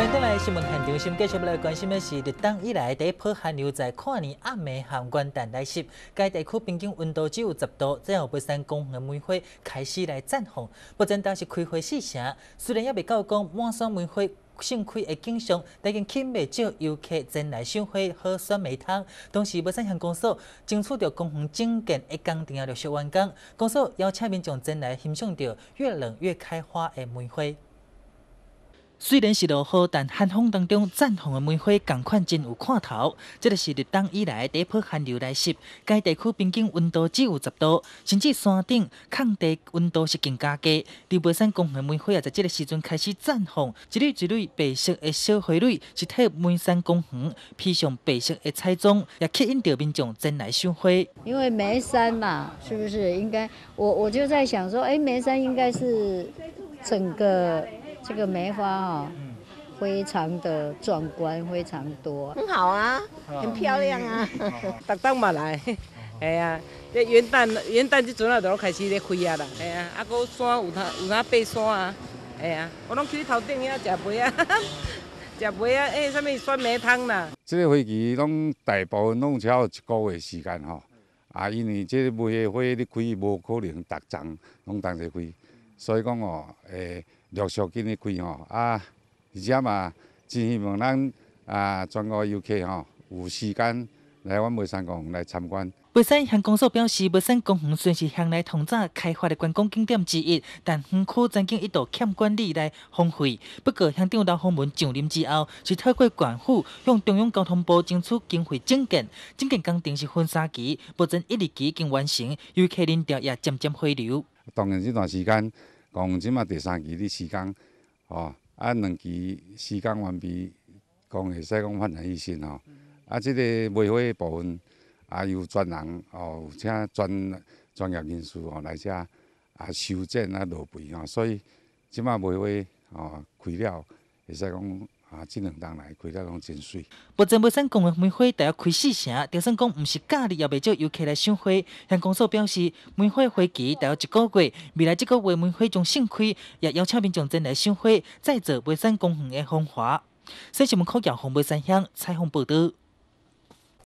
返再来新闻现场，先继续来关心的是，入冬以来第一批寒流在跨年阿美寒关蛋来袭，该地区平均温度只有十度，最后北山公园的梅花开始来绽放，不前单是开花四成，虽然也未到讲满山梅花盛开的景象，但经去未少游客前来赏花喝酸梅汤。同时，北山乡公所争取到公园整建一工，程的六十完工，公所邀请民众前来欣赏到越冷越开花的梅花。虽然是落雨，但寒风当中绽放的梅花同款真有看头。这个是入冬以来第一波寒流来袭，该地区平均温度只有十度，甚至山顶抗地温度是更加低。梅山公园梅花也在这个时阵开始绽放，一缕一缕白色的小花蕊，替梅山公园披上白色的彩妆，也吸引着民众前来赏花。因为梅山嘛，是不是应该？我我就在想说，哎，梅山应该是整个。这个梅花哦，非常的壮观，非常多。很好啊，很漂亮啊。达阵 嘛来，哎呀，这元旦元旦即阵啊，都开始咧开啊啦，哎呀，啊搁山有啥有啥爬山啊，哎呀，我拢去头顶遐食梅啊，食梅啊，哎，啥物酸梅汤啦。这个飞机拢大部分拢超一个月时间吼，啊，因为这梅花花咧开，无可能逐阵拢同齐开，所以讲哦，哎。陆续给你开吼，啊，而且嘛，真希望咱啊，全国游客吼有时间来阮梅山公园来参观。梅山乡公所表示，梅山公园算是乡内同早开发的观光景点之一，但园区曾经一度欠管理来荒废。不过乡长刘洪文上任之后，是透过县府向中央交通部争取经费整建，整建工程是分三期，目前一二期已经完成，游客人潮也渐渐回流。当然这段时间。讲即马第三期的时间，吼，啊，两期时间完毕，讲会使讲焕然一新吼，啊，即个卖化部分啊由专人哦，请专专业人士哦来遮啊修剪啊落肥吼，所以即马卖花哦开了，会使讲。啊，即两天来开得拢真水。目前北山公园梅花都要开四成，就算讲毋是假日，也未少游客来赏花。向公所表示，梅花花期大约一个月，未来一个月梅花将盛开，也邀请民众前来赏花，再做梅山公园的风华。信息门口杨红梅山乡彩虹报道。